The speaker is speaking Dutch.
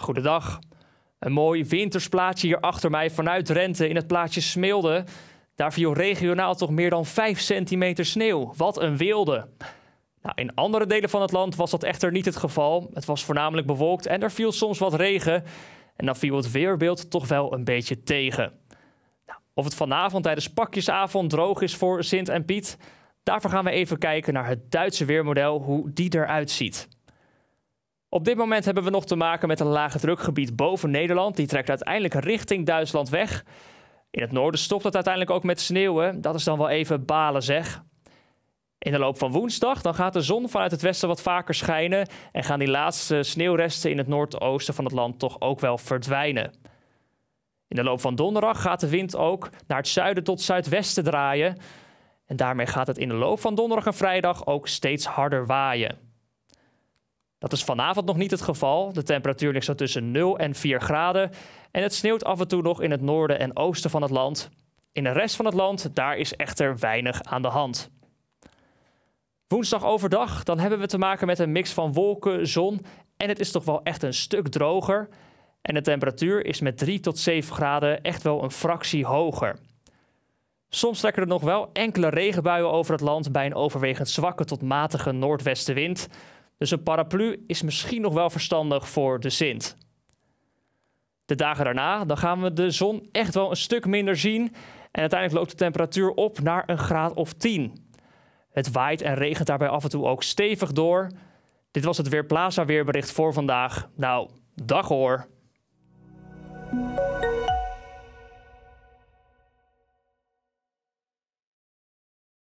Goedendag. Een mooi wintersplaatje hier achter mij vanuit Rente in het plaatsje Smeelde. Daar viel regionaal toch meer dan 5 centimeter sneeuw. Wat een wilde. Nou, in andere delen van het land was dat echter niet het geval. Het was voornamelijk bewolkt en er viel soms wat regen. En dan viel het weerbeeld toch wel een beetje tegen. Nou, of het vanavond tijdens pakjesavond droog is voor Sint en Piet, daarvoor gaan we even kijken naar het Duitse weermodel, hoe die eruit ziet. Op dit moment hebben we nog te maken met een lage drukgebied boven Nederland. Die trekt uiteindelijk richting Duitsland weg. In het noorden stopt het uiteindelijk ook met sneeuwen. Dat is dan wel even balen zeg. In de loop van woensdag dan gaat de zon vanuit het westen wat vaker schijnen en gaan die laatste sneeuwresten in het noordoosten van het land toch ook wel verdwijnen. In de loop van donderdag gaat de wind ook naar het zuiden tot zuidwesten draaien. En daarmee gaat het in de loop van donderdag en vrijdag ook steeds harder waaien. Dat is vanavond nog niet het geval. De temperatuur ligt zo tussen 0 en 4 graden. En het sneeuwt af en toe nog in het noorden en oosten van het land. In de rest van het land, daar is echter weinig aan de hand. Woensdag overdag, dan hebben we te maken met een mix van wolken, zon en het is toch wel echt een stuk droger. En de temperatuur is met 3 tot 7 graden echt wel een fractie hoger. Soms trekken er nog wel enkele regenbuien over het land bij een overwegend zwakke tot matige noordwestenwind. Dus een paraplu is misschien nog wel verstandig voor de Sint. De dagen daarna, dan gaan we de zon echt wel een stuk minder zien. En uiteindelijk loopt de temperatuur op naar een graad of 10. Het waait en regent daarbij af en toe ook stevig door. Dit was het Weerplaza weerbericht voor vandaag. Nou, dag hoor.